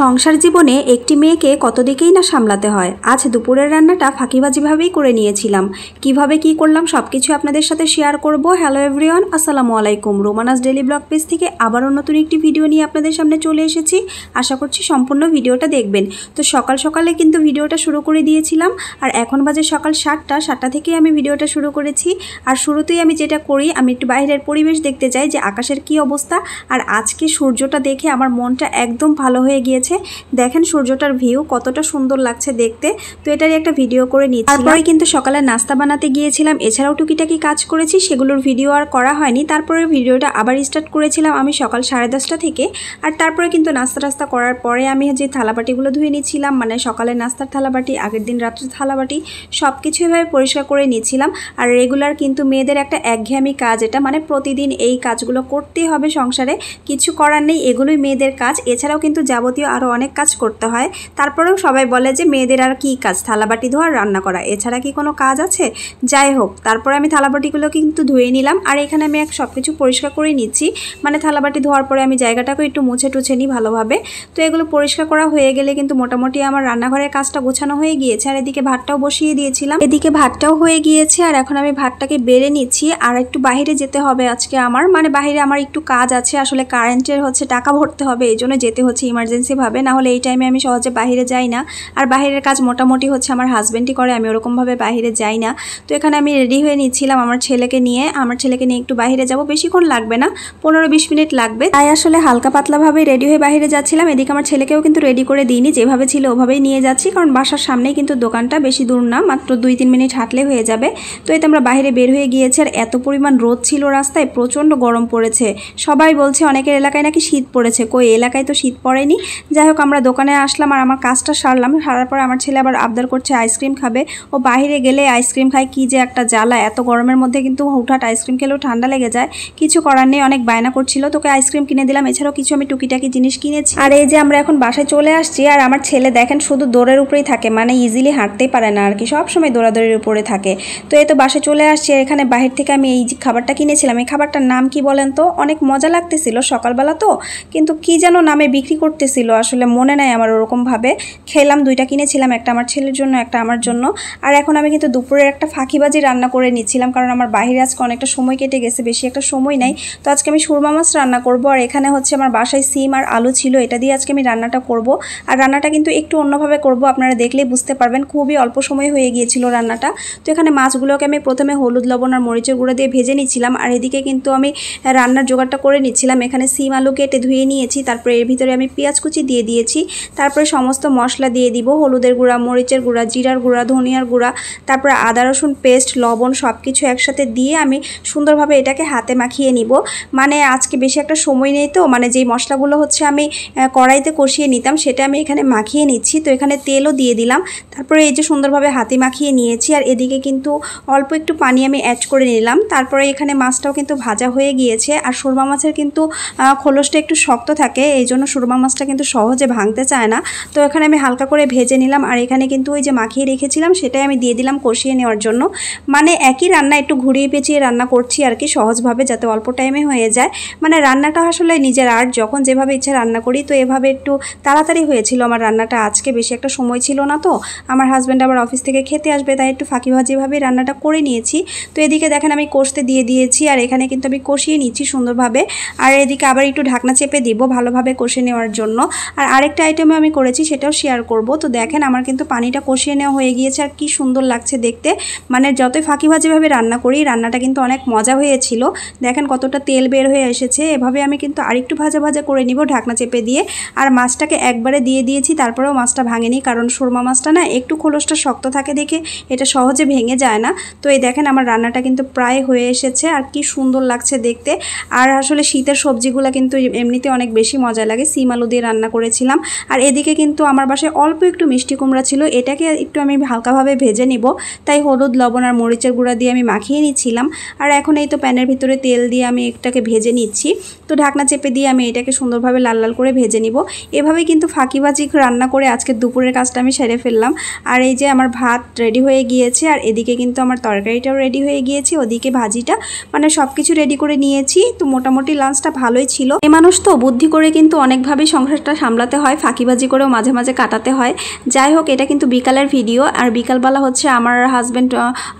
সংসার জীবনে একটি মেয়েকে কত দিকেই না সামলাতে হয় আজ দুপুরের রান্নাটা ফাঁকিবাজিভাবেই করে নিয়েছিলাম কিভাবে কি করলাম সব কিছু আপনাদের সাথে শেয়ার করব হ্যালো এভরিওয়ান আসসালামু আলাইকুম রোমানাস ডেলি ব্লগ পেজ থেকে আবারও নতুন একটি ভিডিও নিয়ে আপনাদের সামনে চলে এসেছি আশা করছি সম্পূর্ণ ভিডিওটা দেখবেন তো সকাল সকালে কিন্তু ভিডিওটা শুরু করে দিয়েছিলাম আর এখন বাজে সকাল সাতটা সাতটা থেকেই আমি ভিডিওটা শুরু করেছি আর শুরুতেই আমি যেটা করি আমি একটু বাইরের পরিবেশ দেখতে চাই যে আকাশের কি অবস্থা আর আজকে সূর্যটা দেখে আমার মনটা একদম ভালো হয়ে গিয়েছে যাচ্ছে দেখেন সূর্যটার ভিউ কতটা সুন্দর লাগছে দেখতে তো এটারই একটা ভিডিও করে নিচ্ছি তারপরে কিন্তু সকালে নাস্তা বানাতে গিয়েছিলাম এছাড়াও টুকিটাকি কাজ করেছি সেগুলোর ভিডিও আর করা হয়নি তারপরে ভিডিওটা আবার স্টার্ট করেছিলাম আমি সকাল সাড়ে দশটা থেকে আর তারপরে কিন্তু নাস্তা টাস্তা করার পরে আমি যে থালাবাটিগুলো ধুয়ে নিয়েছিলাম মানে সকালে নাস্তার থালাবাটি আগের দিন রাত্রের থালাবাটি সব কিছু এভাবে পরিষ্কার করে নিয়েছিলাম আর রেগুলার কিন্তু মেয়েদের একটা একঘেয়ামি কাজ এটা মানে প্রতিদিন এই কাজগুলো করতেই হবে সংসারে কিছু করার নেই এগুলোই মেয়েদের কাজ এছাড়াও কিন্তু যাবতীয় আরও অনেক কাজ করতে হয় তারপরেও সবাই বলে যে মেয়েদের আর কি কাজ থালাবাটি ধোয়ার রান্না করা এছাড়া কি কোনো কাজ আছে যাই হোক তারপরে আমি থালাবাটিগুলো কিন্তু ধুয়ে নিলাম আর এখানে আমি এক সব কিছু পরিষ্কার করে নিচ্ছি মানে থালাবাটি ধোয়ার পরে আমি জায়গাটাকে একটু মুছে টুছে নিই ভালোভাবে তো এগুলো পরিষ্কার করা হয়ে গেলে কিন্তু মোটামুটি আমার রান্নাঘরের কাজটা গোছানো হয়ে গিয়েছে আর এদিকে ভাতটাও বসিয়ে দিয়েছিলাম এদিকে ভাতটাও হয়ে গিয়েছে আর এখন আমি ভাতটাকে বেড়ে নিচ্ছি আর একটু বাহিরে যেতে হবে আজকে আমার মানে বাহিরে আমার একটু কাজ আছে আসলে কারেন্টের হচ্ছে টাকা ভরতে হবে এই জন্য যেতে হচ্ছে ইমার্জেন্সিভাবে হবে না হলে এই টাইমে আমি সহজে বাহিরে যাই না আর বাহিরের কাজ মোটামুটি হচ্ছে আমার হাজব্যান্ডই করে আমি ওরকমভাবে বাহিরে যাই না তো এখানে আমি রেডি হয়ে নিচ্ছিলাম আমার ছেলেকে নিয়ে আমার ছেলেকে নিয়ে একটু বাহিরে যাব বেশিক্ষণ লাগবে না পনেরো বিশ মিনিট লাগবে তাই আসলে হালকা পাতলাভাবে রেডি হয়ে বাহিরে যাচ্ছিলাম এদিকে আমার ছেলেকেও কিন্তু রেডি করে দিইনি যেভাবে ছিল ওভাবেই নিয়ে যাচ্ছি কারণ বাসার সামনেই কিন্তু দোকানটা বেশি দূর না মাত্র দুই তিন মিনিট হাঁটলে হয়ে যাবে তো এতে আমরা বাইরে বের হয়ে গিয়েছি আর এত পরিমাণ রোদ ছিল রাস্তায় প্রচণ্ড গরম পড়েছে সবাই বলছে অনেকের এলাকায় নাকি শীত পড়েছে কই এলাকায় তো শীত পড়েনি যাই হোক আমরা দোকানে আসলাম আর আমার কাজটা সারলাম সারার পর আমার ছেলে আবার আবদার করছে আইসক্রিম খাবে ও বাইরে গেলে আইসক্রিম খায় কি যে একটা জ্বালা এত গরমের মধ্যে কিন্তু হুটহাট আইসক্রিম খেলেও ঠান্ডা লেগে যায় কিছু করার নেই অনেক বায়না করছিল তোকে আইসক্রিম কিনে দিলাম এছাড়াও কিছু আমি টুকিটাকি জিনিস কিনেছি আর এই যে আমরা এখন বাসায় চলে আসছি আর আমার ছেলে দেখেন শুধু দৌড়ের উপরেই থাকে মানে ইজিলি হাঁটতেই পারে না আর কি সবসময় দৌড়াদৌড়ির উপরে থাকে তো এই তো বাসায় চলে আসছি আর এখানে বাহির থেকে আমি এই যে খাবারটা কিনেছিলাম এই খাবারটার নাম কি বলেন তো অনেক মজা লাগতেছিল সকালবেলা তো কিন্তু কি যেন নামে বিক্রি করতেছিল আসলে মনে নাই আমার ওরকমভাবে খেলাম দুইটা কিনেছিলাম একটা আমার ছেলের জন্য একটা আমার জন্য আর এখন আমি কিন্তু দুপুরের একটা ফাঁকিবাজি রান্না করে নিচ্ছিলাম কারণ আমার বাহিরে আজকে অনেকটা সময় কেটে গেছে বেশি একটা সময় নাই তো আজকে আমি সুরমা মাছ রান্না করব আর এখানে হচ্ছে আমার বাসায় সিম আর আলু ছিল এটা দিয়ে আজকে আমি রান্নাটা করব আর রান্নাটা কিন্তু একটু অন্যভাবে করব আপনারা দেখলেই বুঝতে পারবেন খুবই অল্প সময় হয়ে গিয়েছিল রান্নাটা তো এখানে মাছগুলোকে আমি প্রথমে হলুদ লবণ আর মরিচের গুঁড়ো দিয়ে ভেজে নিচ্ছিলাম আর এদিকে কিন্তু আমি রান্নার জোগাড়টা করে নিচ্ছিলাম এখানে সিম আলু কেটে ধুয়ে নিয়েছি তারপরে এর ভিতরে আমি পেঁয়াজ কুচি দিয়ে দিয়েছি তারপরে সমস্ত মশলা দিয়ে দিব হলুদের গুঁড়া মরিচের গুঁড়া জিরার গুঁড়া ধনিয়ার গুঁড়া তারপরে আদা রসুন পেস্ট লবণ সব কিছু একসাথে দিয়ে আমি সুন্দরভাবে এটাকে হাতে মাখিয়ে নিব মানে আজকে বেশি একটা সময় নেই তো মানে যেই মশলাগুলো হচ্ছে আমি কড়াইতে কষিয়ে নিতাম সেটা আমি এখানে মাখিয়ে নিচ্ছি তো এখানে তেলও দিয়ে দিলাম তারপরে এই যে সুন্দরভাবে হাতে মাখিয়ে নিয়েছি আর এদিকে কিন্তু অল্প একটু পানি আমি অ্যাড করে নিলাম তারপরে এখানে মাছটাও কিন্তু ভাজা হয়ে গিয়েছে আর সুরমা মাছের কিন্তু খোলসটা একটু শক্ত থাকে এই জন্য সুরমা মাছটা কিন্তু সহজে ভাঙতে চায় না তো এখানে আমি হালকা করে ভেজে নিলাম আর এখানে কিন্তু ওই যে মাখিয়ে রেখেছিলাম সেটাই আমি দিয়ে দিলাম কষিয়ে নেওয়ার জন্য মানে একই রান্না একটু ঘুরিয়ে পেঁচিয়ে রান্না করছি আর কি সহজভাবে যাতে অল্প টাইমে হয়ে যায় মানে রান্নাটা আসলে নিজের আর্ট যখন যেভাবে ইচ্ছা রান্না করি তো এভাবে একটু তাড়াতাড়ি হয়েছিল আমার রান্নাটা আজকে বেশি একটা সময় ছিল না তো আমার হাজব্যান্ড আবার অফিস থেকে খেতে আসবে তাই একটু ফাঁকিভাজিভাবে রান্নাটা করে নিয়েছি তো এদিকে দেখেন আমি কষতে দিয়ে দিয়েছি আর এখানে কিন্তু আমি কষিয়ে নিচ্ছি সুন্দরভাবে আর এদিকে আবার একটু ঢাকনা চেপে দিব ভালোভাবে কষে নেওয়ার জন্য আর আরেকটা আইটেমে আমি করেছি সেটাও শেয়ার করব তো দেখেন আমার কিন্তু পানিটা কষিয়ে নেওয়া হয়ে গিয়েছে আর কি সুন্দর লাগছে দেখতে মানে যতই ফাঁকি ভাজিভাবে রান্না করি রান্নাটা কিন্তু অনেক মজা হয়েছিল দেখেন কতটা তেল বের হয়ে এসেছে এভাবে আমি কিন্তু আরেকটু ভাজা ভাজা করে নিব ঢাকনা চেপে দিয়ে আর মাছটাকে একবারে দিয়ে দিয়েছি তারপরেও মাছটা ভাঙেনি কারণ সুরমা মাছটা না একটু খোলসটা শক্ত থাকে দেখে এটা সহজে ভেঙে যায় না তো এই দেখেন আমার রান্নাটা কিন্তু প্রায় হয়ে এসেছে আর কি সুন্দর লাগছে দেখতে আর আসলে শীতের সবজিগুলো কিন্তু এমনিতে অনেক বেশি মজা লাগে সিম আলু দিয়ে রান্না করেছিলাম আর এদিকে কিন্তু আমার বাসায় অল্প একটু মিষ্টি কুমড়া ছিল এটাকে একটু আমি হালকাভাবে ভেজে নিব তাই হলুদ লবণ আর মরিচের গুঁড়া দিয়ে আমি মাখিয়ে নিচ্ছিলাম আর এখন এই তো প্যানের ভিতরে তেল দিয়ে আমি এটাকে ভেজে নিচ্ছি তো ঢাকনা চেপে দিয়ে আমি এটাকে সুন্দরভাবে লাল লাল করে ভেজে নিব এভাবে কিন্তু ফাঁকিবাজি রান্না করে আজকে দুপুরের কাজটা আমি সেরে ফেললাম আর এই যে আমার ভাত রেডি হয়ে গিয়েছে আর এদিকে কিন্তু আমার তরকারিটাও রেডি হয়ে গিয়েছে ওদিকে ভাজিটা মানে সব কিছু রেডি করে নিয়েছি তো মোটামুটি লাঞ্চটা ভালোই ছিল এ মানুষ তো বুদ্ধি করে কিন্তু অনেকভাবেই সংসারটা সামলাতে হয় ফাঁকিবাজি করেও মাঝে মাঝে কাটাতে হয় যাই হোক এটা কিন্তু বিকালের ভিডিও আর বিকালবেলা হচ্ছে আমার হাজব্যান্ড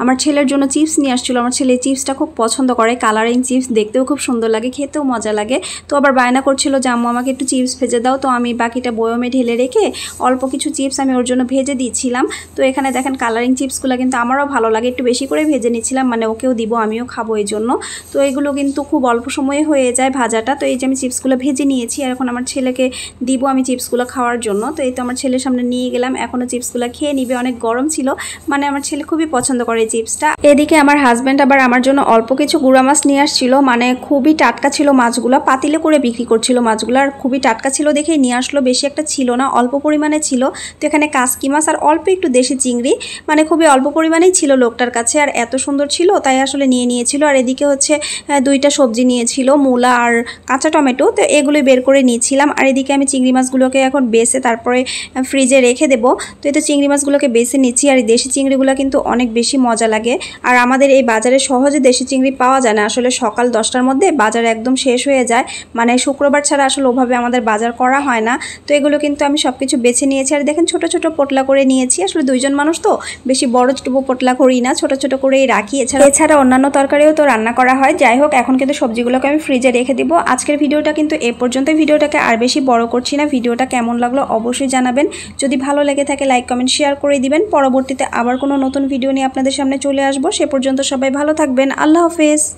আমার ছেলের জন্য চিপস নিয়ে আসছিলো আমার ছেলে চিপসটা খুব পছন্দ করে কালারিং চিপস দেখতেও খুব সুন্দর লাগে খেতেও মজা লাগে তো আবার বায়না করছিল যে আম্মু আমাকে একটু চিপস ভেজে দাও তো আমি বাকিটা বয়মে ঢেলে রেখে অল্প কিছু চিপস আমি ওর জন্য ভেজে দিয়েছিলাম তো এখানে দেখেন কালারিং চিপসগুলো কিন্তু আমারও ভালো লাগে একটু বেশি করে ভেজে নিচ্ছিলাম মানে ওকেও দিব আমিও খাবো এই জন্য তো এগুলো কিন্তু খুব অল্প সময়ে হয়ে যায় ভাজাটা তো এই যে আমি চিপসগুলো ভেজে নিয়েছি আর এখন আমার ছেলেকে দিব দিব আমি চিপসগুলো খাওয়ার জন্য তো এই তো আমার ছেলের সামনে নিয়ে গেলাম এখনও চিপসগুলো খেয়ে নিবে অনেক গরম ছিল মানে আমার ছেলে খুবই পছন্দ করে এই চিপসটা এদিকে আমার হাজব্যান্ড আবার আমার জন্য অল্প কিছু গুঁড়া মাছ নিয়ে আসছিল মানে খুবই টাটকা ছিল মাছগুলো পাতিলে করে বিক্রি করছিল মাছগুলো আর খুবই টাটকা ছিল দেখেই নিয়ে আসলো বেশি একটা ছিল না অল্প পরিমাণে ছিল তো এখানে কাসকি মাছ আর অল্প একটু দেশি চিংড়ি মানে খুবই অল্প পরিমাণেই ছিল লোকটার কাছে আর এত সুন্দর ছিল তাই আসলে নিয়ে নিয়েছিল আর এদিকে হচ্ছে দুইটা সবজি নিয়েছিল মূলা আর কাঁচা টমেটো তো এগুলো বের করে নিয়েছিলাম আর এদিকে আমি চিংড়ি চিংড়ি মাছগুলোকে এখন বেছে তারপরে ফ্রিজে রেখে দেব তো এতে চিংড়ি মাছগুলোকে বেছে নিচ্ছি আর দেশি চিংড়িগুলো কিন্তু অনেক বেশি মজা লাগে আর আমাদের এই বাজারে সহজে দেশি চিংড়ি পাওয়া যায় না আসলে সকাল দশটার মধ্যে বাজার একদম শেষ হয়ে যায় মানে শুক্রবার ছাড়া আসলে ওভাবে আমাদের বাজার করা হয় না তো এগুলো কিন্তু আমি সব কিছু বেছে নিয়েছি আর দেখেন ছোট ছোট পোটলা করে নিয়েছি আসলে দুইজন মানুষ তো বেশি বড় টুবু পোটলা করি না ছোট ছোট করেই রাখি এছাড়া এছাড়া অন্যান্য তরকারিও তো রান্না করা হয় যাই হোক এখন কিন্তু সবজিগুলোকে আমি ফ্রিজে রেখে দিব আজকের ভিডিওটা কিন্তু এ পর্যন্ত ভিডিওটাকে আর বেশি বড় করছি পারছি না ভিডিওটা কেমন লাগলো অবশ্যই জানাবেন যদি ভালো লেগে থাকে লাইক কমেন্ট শেয়ার করে দিবেন পরবর্তীতে আবার কোনো নতুন ভিডিও নিয়ে আপনাদের সামনে চলে আসবো সে পর্যন্ত সবাই ভালো থাকবেন আল্লাহ হাফেজ